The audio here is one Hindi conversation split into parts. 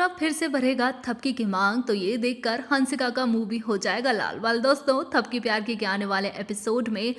मथुरा फिर से भरेगा थपकी की मांग तो ये देखकर हंसिका का मुंह भी हो जाएगा लाल बाल दोस्तों थपकी प्यार के आने वाले एपिसोड में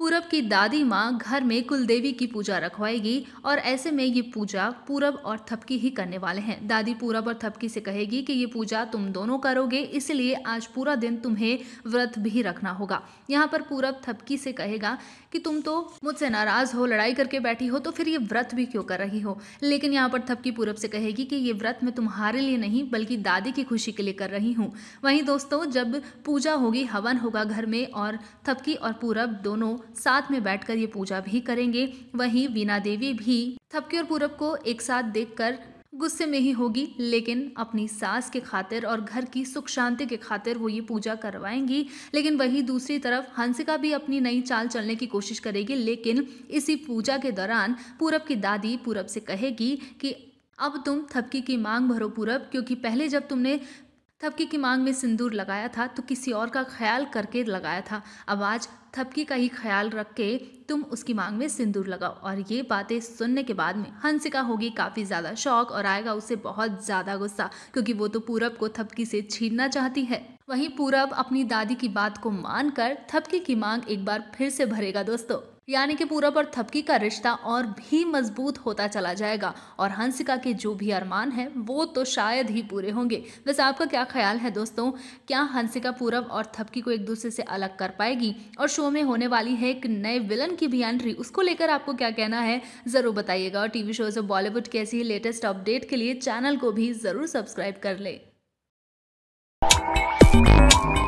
पूरब की दादी माँ घर में कुलदेवी की पूजा रखवाएगी और ऐसे में ये पूजा पूरब और थपकी ही करने वाले हैं दादी पूरब और थपकी से कहेगी कि ये पूजा तुम दोनों करोगे इसलिए आज पूरा दिन तुम्हें व्रत भी रखना होगा यहाँ पर पूरब थपकी से कहेगा कि तुम तो मुझसे नाराज हो लड़ाई करके बैठी हो तो फिर ये व्रत भी क्यों कर रही हो लेकिन यहाँ पर थपकी पूरब से कहेगी कि ये व्रत मैं तुम्हारे लिए नहीं बल्कि दादी की खुशी के लिए कर रही हूँ वहीं दोस्तों जब पूजा होगी हवन होगा घर में और थपकी और पूरब दोनों साथ में बैठकर ये पूजा भी करेंगे वहीं वीणा देवी भी थपके और पूरब को एक साथ देखकर गुस्से में ही होगी लेकिन अपनी सास के खातिर और घर की सुख शांति के खातिर वो ये पूजा करवाएंगी लेकिन वहीं दूसरी तरफ हंसिका भी अपनी नई चाल चलने की कोशिश करेगी लेकिन इसी पूजा के दौरान पूरब की दादी पूरब से कहेगी कि अब तुम थपकी की मांग भरो पूरब क्योंकि पहले जब तुमने थपकी की मांग में सिंदूर लगाया था तो किसी और का ख्याल करके लगाया था अब आज थपकी का ही ख्याल रख के तुम उसकी मांग में सिंदूर लगाओ और ये बातें सुनने के बाद में हंसिका होगी काफ़ी ज़्यादा शौक और आएगा उसे बहुत ज़्यादा गुस्सा क्योंकि वो तो पूरब को थपकी से छीनना चाहती है वहीं पूरब अपनी दादी की बात को मानकर थपकी की मांग एक बार फिर से भरेगा दोस्तों यानी कि पूरब और थपकी का रिश्ता और भी मजबूत होता चला जाएगा और हंसिका के जो भी अरमान हैं वो तो शायद ही पूरे होंगे वैसे आपका क्या ख्याल है दोस्तों क्या हंसिका पूरब और थपकी को एक दूसरे से अलग कर पाएगी और शो में होने वाली है एक नए विलन की भी एंट्री उसको लेकर आपको क्या कहना है ज़रूर बताइएगा और टीवी शोज और बॉलीवुड के ऐसी लेटेस्ट अपडेट के लिए चैनल को भी ज़रूर सब्सक्राइब कर लें